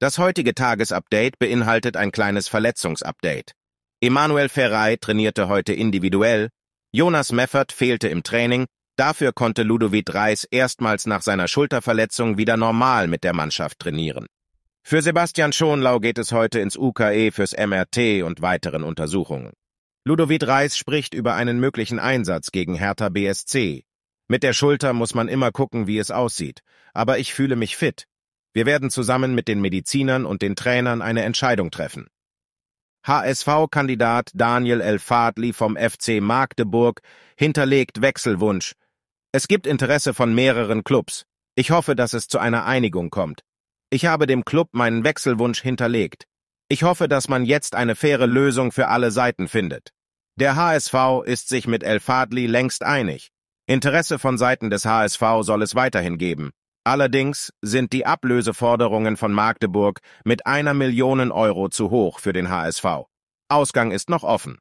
Das heutige Tagesupdate beinhaltet ein kleines Verletzungsupdate. Emanuel Ferrei trainierte heute individuell, Jonas Meffert fehlte im Training, dafür konnte Ludovic Reis erstmals nach seiner Schulterverletzung wieder normal mit der Mannschaft trainieren. Für Sebastian Schonlau geht es heute ins UKE fürs MRT und weiteren Untersuchungen. Ludovic Reis spricht über einen möglichen Einsatz gegen Hertha BSC. Mit der Schulter muss man immer gucken, wie es aussieht, aber ich fühle mich fit. Wir werden zusammen mit den Medizinern und den Trainern eine Entscheidung treffen. HSV-Kandidat Daniel El Fadli vom FC Magdeburg hinterlegt Wechselwunsch. Es gibt Interesse von mehreren Clubs. Ich hoffe, dass es zu einer Einigung kommt. Ich habe dem Club meinen Wechselwunsch hinterlegt. Ich hoffe, dass man jetzt eine faire Lösung für alle Seiten findet. Der HSV ist sich mit El Fadli längst einig. Interesse von Seiten des HSV soll es weiterhin geben. Allerdings sind die Ablöseforderungen von Magdeburg mit einer Million Euro zu hoch für den HSV. Ausgang ist noch offen.